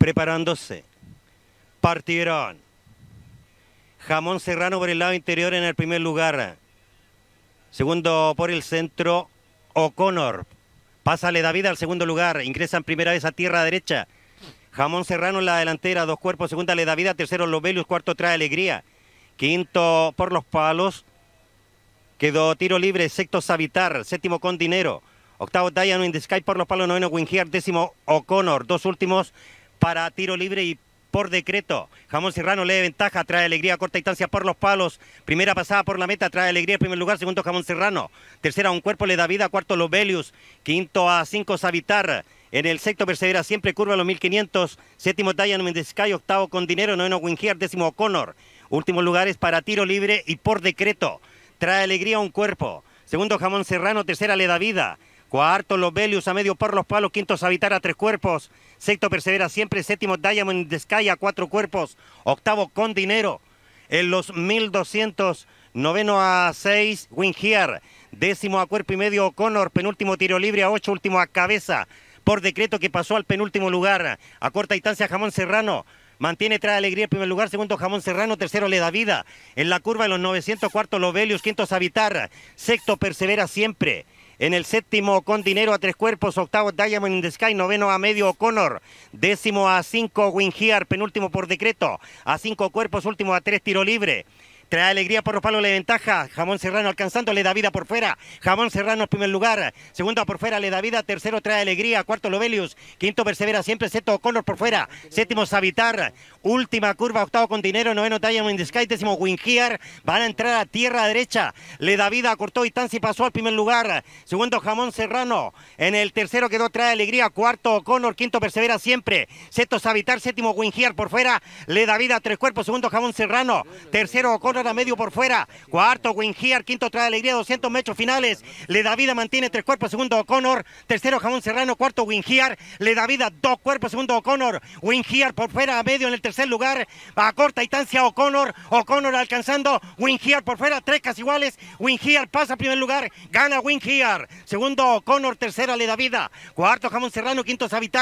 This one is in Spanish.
preparándose. Partieron. Jamón Serrano por el lado interior en el primer lugar. Segundo por el centro, O'Connor. Pásale David al segundo lugar. Ingresan primera vez a tierra derecha. Jamón Serrano en la delantera, dos cuerpos. Segunda le David, tercero Lobelius, cuarto trae alegría. Quinto por los palos. Quedó tiro libre, sexto Savitar, séptimo con dinero. Octavo Diano in the Sky por los palos, noveno Wingier, décimo O'Connor. Dos últimos para tiro libre y por decreto. Jamón Serrano le da ventaja, trae alegría a corta distancia por los palos. Primera pasada por la meta, trae alegría en primer lugar. Segundo, Jamón Serrano. Tercera, un cuerpo le da vida. Cuarto, Lobelius. Quinto, a cinco, sabitar, En el sexto, Persevera siempre, curva los 1500. Séptimo, Dayan Mendescay. Octavo, con dinero. Noveno, Wingier. Décimo, O'Connor. Últimos lugares para tiro libre y por decreto. Trae alegría a un cuerpo. Segundo, Jamón Serrano. Tercera, le da vida. Cuarto, Lobelius a medio por los palos. Quinto, habitar a tres cuerpos. Sexto, Persevera siempre. Séptimo, Diamond Sky a cuatro cuerpos. Octavo, con dinero. En los 1200, noveno a seis, Wingier. Décimo a cuerpo y medio, O'Connor. Penúltimo, tiro libre a ocho. Último a cabeza. Por decreto que pasó al penúltimo lugar. A corta distancia, Jamón Serrano. Mantiene trae alegría el primer lugar, segundo Jamón Serrano, tercero Le da vida. En la curva En los 900, cuarto Lobelius, quinto habitar sexto Persevera siempre. En el séptimo, con dinero, a tres cuerpos. Octavo, Diamond in the Sky. Noveno a medio, Connor, Décimo a cinco, Wingear, Penúltimo por decreto. A cinco cuerpos, último a tres, tiro libre. Trae alegría por los palos, le ventaja. Jamón Serrano alcanzando, le da vida por fuera. Jamón Serrano en primer lugar. segundo, por fuera, le da vida. Tercero trae alegría. Cuarto Lovelius. Quinto persevera siempre. Sexto Connor por fuera. Séptimo Savitar. Última curva, octavo con dinero, noveno Time in the Sky, décimo Wingear. Van a entrar a tierra derecha. Le da vida, cortó distancia y pasó al primer lugar. Segundo Jamón Serrano. En el tercero quedó Trae Alegría. Cuarto Connor, quinto Persevera siempre. Sexto Savitar, séptimo Wingear por fuera. Le da vida, tres cuerpos. Segundo Jamón Serrano. Tercero Connor a medio por fuera. Cuarto Wingear, quinto Trae Alegría, 200 metros finales. Le da vida, mantiene tres cuerpos. Segundo Connor. Tercero Jamón Serrano, cuarto Wingear. Le da vida, dos cuerpos. Segundo Connor. Wingear por fuera a medio en el tercero tercer lugar a corta distancia O'Connor. O'Connor alcanzando Wingiar por fuera, tres casi iguales. here pasa a primer lugar, gana here Segundo O'Connor, tercera le da vida. Cuarto Jamón Serrano, quinto Savitar.